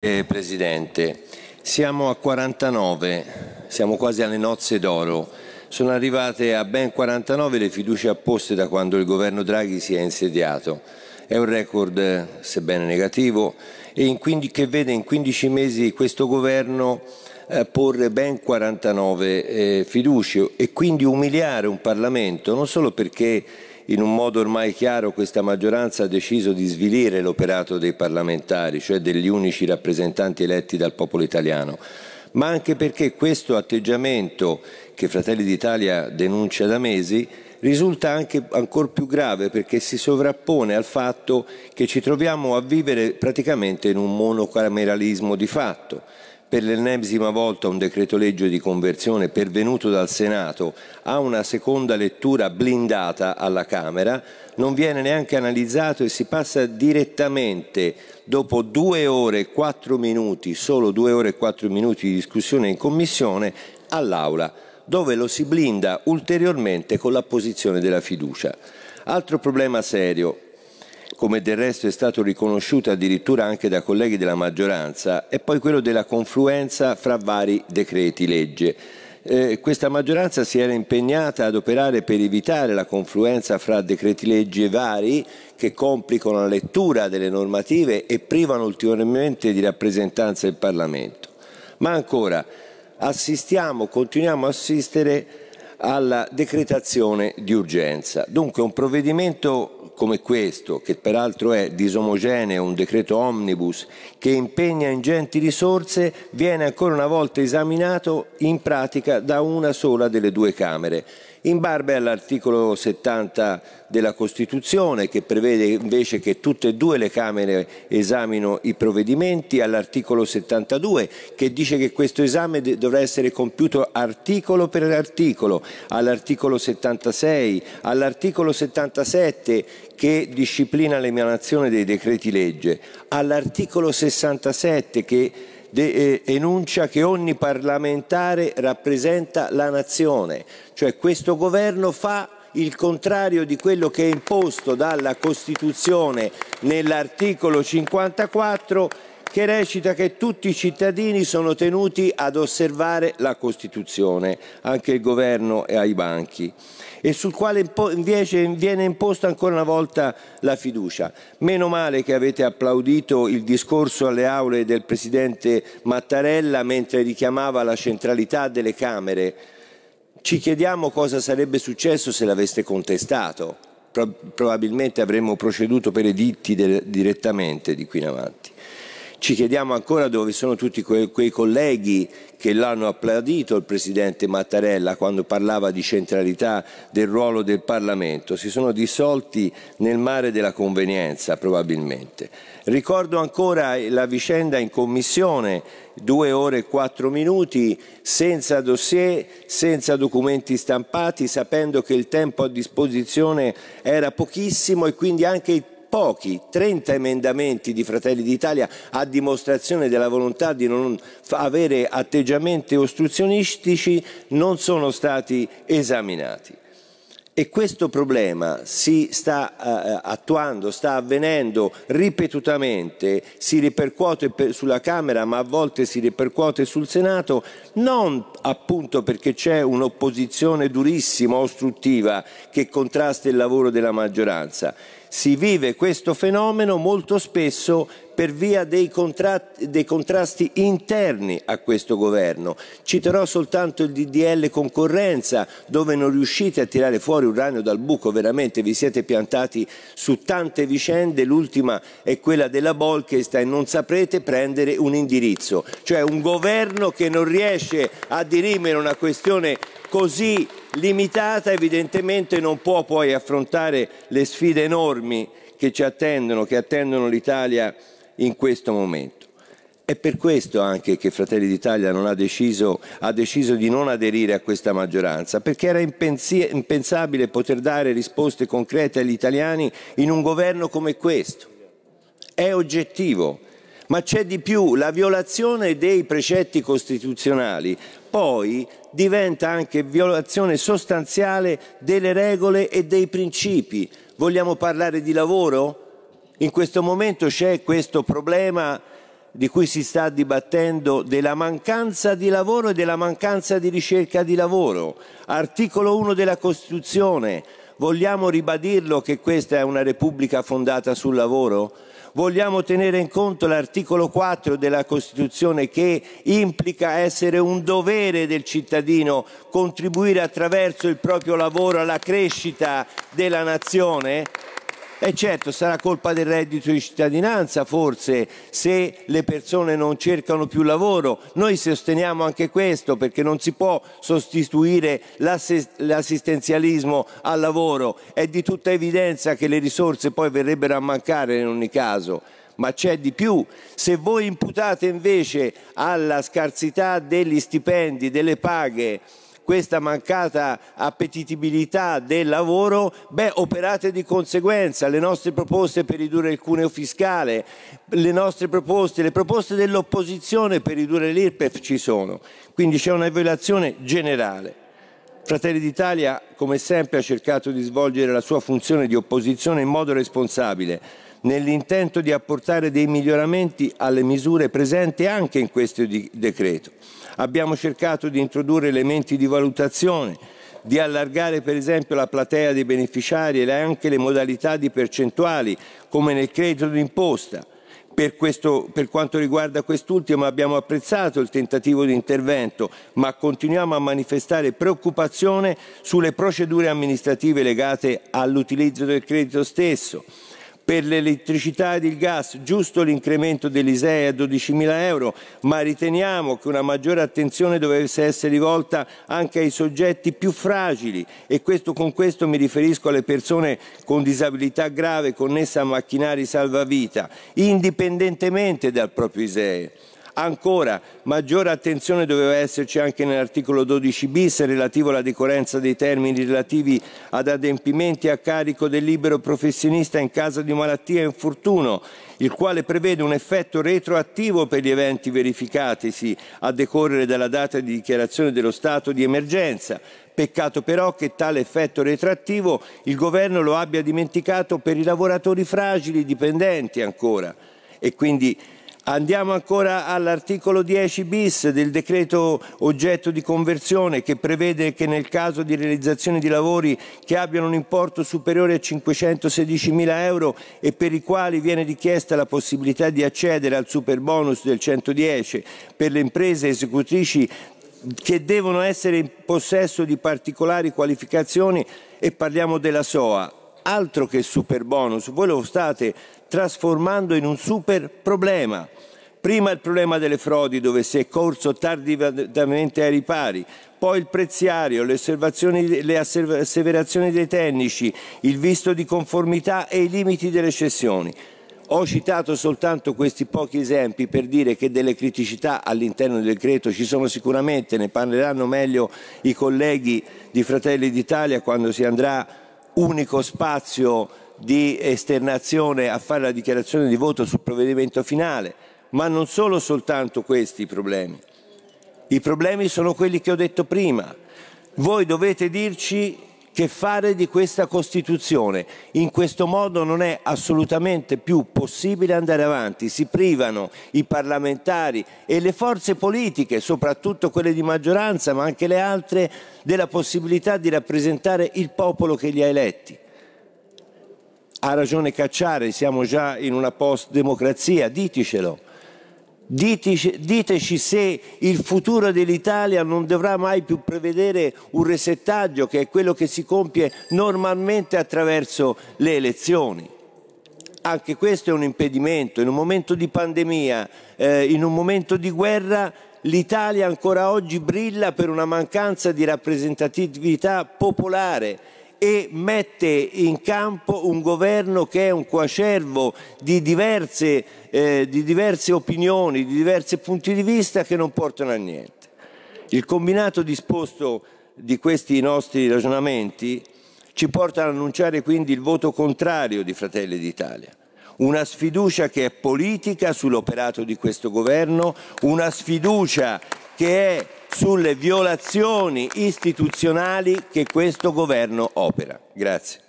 Eh, Presidente, siamo a 49, siamo quasi alle nozze d'oro. Sono arrivate a ben 49 le fiducia apposte da quando il governo Draghi si è insediato. È un record, sebbene negativo, quindi, che vede in 15 mesi questo governo eh, porre ben 49 eh, fiducie e quindi umiliare un Parlamento, non solo perché in un modo ormai chiaro questa maggioranza ha deciso di svilire l'operato dei parlamentari, cioè degli unici rappresentanti eletti dal popolo italiano, ma anche perché questo atteggiamento che Fratelli d'Italia denuncia da mesi risulta anche ancora più grave perché si sovrappone al fatto che ci troviamo a vivere praticamente in un monocameralismo di fatto per l'ennesima volta un decreto legge di conversione pervenuto dal Senato a una seconda lettura blindata alla Camera, non viene neanche analizzato e si passa direttamente dopo due ore e quattro minuti, solo due ore e quattro minuti di discussione in Commissione, all'Aula, dove lo si blinda ulteriormente con l'apposizione della fiducia. Altro problema serio, come del resto è stato riconosciuto addirittura anche da colleghi della maggioranza, è poi quello della confluenza fra vari decreti legge. Eh, questa maggioranza si era impegnata ad operare per evitare la confluenza fra decreti legge vari che complicano la lettura delle normative e privano ulteriormente di rappresentanza il Parlamento. Ma ancora, assistiamo, continuiamo a assistere alla decretazione di urgenza. Dunque un provvedimento come questo, che peraltro è disomogeneo, un decreto omnibus che impegna ingenti risorse, viene ancora una volta esaminato in pratica da una sola delle due Camere in barba all'articolo 70 della Costituzione che prevede invece che tutte e due le Camere esaminino i provvedimenti, all'articolo 72 che dice che questo esame dovrà essere compiuto articolo per articolo, all'articolo 76, all'articolo 77 che disciplina l'emanazione dei decreti legge, all'articolo 67 che eh, enuncia che ogni parlamentare rappresenta la nazione, cioè questo governo fa il contrario di quello che è imposto dalla Costituzione nell'articolo 54 che recita che tutti i cittadini sono tenuti ad osservare la Costituzione, anche il governo e ai banchi, e sul quale invece viene imposta ancora una volta la fiducia. Meno male che avete applaudito il discorso alle aule del Presidente Mattarella mentre richiamava la centralità delle Camere. Ci chiediamo cosa sarebbe successo se l'aveste contestato probabilmente avremmo proceduto per editti direttamente di qui in avanti. Ci chiediamo ancora dove sono tutti que quei colleghi che l'hanno applaudito il Presidente Mattarella quando parlava di centralità del ruolo del Parlamento. Si sono dissolti nel mare della convenienza probabilmente. Ricordo ancora la vicenda in Commissione, due ore e quattro minuti, senza dossier, senza documenti stampati, sapendo che il tempo a disposizione era pochissimo e quindi anche il pochi 30 emendamenti di Fratelli d'Italia a dimostrazione della volontà di non avere atteggiamenti ostruzionistici non sono stati esaminati. E questo problema si sta eh, eh attuando, sta avvenendo ripetutamente, si ripercuote per, sulla Camera ma a volte si ripercuote sul Senato, non appunto perché c'è un'opposizione durissima, ostruttiva, che contrasta il lavoro della maggioranza, si vive questo fenomeno molto spesso per via dei, dei, contrasti interni a questo governo. Citerò soltanto il DDL concorrenza, dove non riuscite a tirare fuori un ragno dal buco, veramente vi siete piantati su tante vicende, l'ultima è quella della Bolkestein, non saprete prendere un indirizzo, cioè un governo che non riesce a dirimere una questione così limitata evidentemente non può poi affrontare le sfide enormi che ci attendono, che attendono l'Italia in questo momento. È per questo anche che Fratelli d'Italia ha deciso, ha deciso di non aderire a questa maggioranza, perché era impensabile poter dare risposte concrete agli italiani in un governo come questo. È oggettivo ma c'è di più, la violazione dei precetti costituzionali poi diventa anche violazione sostanziale delle regole e dei principi. Vogliamo parlare di lavoro? In questo momento c'è questo problema di cui si sta dibattendo della mancanza di lavoro e della mancanza di ricerca di lavoro. Articolo 1 della Costituzione. Vogliamo ribadirlo che questa è una Repubblica fondata sul lavoro? vogliamo tenere in conto l'articolo 4 della Costituzione che implica essere un dovere del cittadino contribuire attraverso il proprio lavoro alla crescita della nazione? E eh, certo, sarà colpa del reddito di cittadinanza forse se le persone non cercano più lavoro. Noi sosteniamo anche questo perché non si può sostituire l'assistenzialismo al lavoro. È di tutta evidenza che le risorse poi verrebbero a mancare in ogni caso ma c'è di più. Se voi imputate invece alla scarsità degli stipendi, delle paghe, questa mancata appetitibilità del lavoro, beh, operate di conseguenza le nostre proposte per ridurre il cuneo fiscale, le nostre proposte, le proposte dell'opposizione per ridurre l'IRPEF ci sono, quindi c'è una violazione generale. Fratelli d'Italia, come sempre, ha cercato di svolgere la sua funzione di opposizione in modo responsabile nell'intento di apportare dei miglioramenti alle misure presenti anche in questo decreto. Abbiamo cercato di introdurre elementi di valutazione, di allargare per esempio la platea dei beneficiari e anche le modalità di percentuali, come nel credito d'imposta. Per, questo, per, quanto riguarda quest'ultimo abbiamo apprezzato il tentativo di intervento, ma continuiamo a manifestare preoccupazione sulle procedure amministrative legate all'utilizzo del credito stesso per l'elettricità ed il gas, giusto l'incremento dell'ISEE a 12.000 euro, ma riteniamo che una maggiore attenzione dovesse essere rivolta anche ai soggetti più fragili e questo, con questo mi riferisco alle persone con disabilità grave connessa a macchinari salvavita, indipendentemente dal proprio ISEE. Ancora, maggiore attenzione doveva esserci anche nell'articolo 12 bis relativo alla decorrenza dei termini relativi ad adempimenti a carico del libero professionista in caso di malattia e infortuno, il quale prevede un effetto retroattivo per gli eventi verificatisi a decorrere dalla data di dichiarazione dello stato di emergenza, Peccato però che tale effetto retroattivo il governo lo abbia dimenticato per i lavoratori fragili, dipendenti ancora. E quindi Andiamo ancora all'articolo 10 bis del decreto oggetto di conversione che prevede che nel caso di realizzazione di lavori che abbiano un importo superiore a 516.000 euro e per i quali viene richiesta la possibilità di accedere al super bonus del 110 per le imprese esecutrici che devono essere in possesso di particolari qualificazioni e parliamo della SOA. Altro che super bonus, voi lo state trasformando in un super problema. Prima il problema delle frodi dove si è corso tardivamente ai ripari, poi il preziario, le, le asseverazioni dei tecnici, il visto di conformità e i limiti delle cessioni. Ho citato soltanto questi pochi esempi per dire che delle criticità all'interno del decreto ci sono sicuramente, ne parleranno meglio i colleghi di Fratelli d'Italia quando si andrà unico spazio di esternazione a fare la dichiarazione di voto sul provvedimento finale, ma non sono soltanto questi i problemi. I problemi sono quelli che ho detto prima. Voi dovete dirci che fare di questa Costituzione. In questo modo non è assolutamente più possibile andare avanti. Si privano i parlamentari e le forze politiche, soprattutto quelle di maggioranza, ma anche le altre, della possibilità di rappresentare il popolo che li ha eletti ha ragione Cacciare, siamo già in una post-democrazia, diticelo. Diteci, diteci, se il futuro dell'Italia non dovrà mai più prevedere un resettaggio che è quello che si compie normalmente attraverso le elezioni. Anche questo è un impedimento. In un momento di pandemia, eh, in un momento di guerra, l'Italia ancora oggi brilla per una mancanza di rappresentatività popolare e mette in campo un governo che è un coacervo di diverse, eh, di diverse opinioni, di diversi punti di vista che non portano a niente. Il combinato disposto di questi nostri ragionamenti ci porta ad annunciare quindi il voto contrario di Fratelli d'Italia. Una sfiducia che è politica sull'operato di questo governo, una sfiducia che è sulle violazioni istituzionali che questo governo opera. Grazie.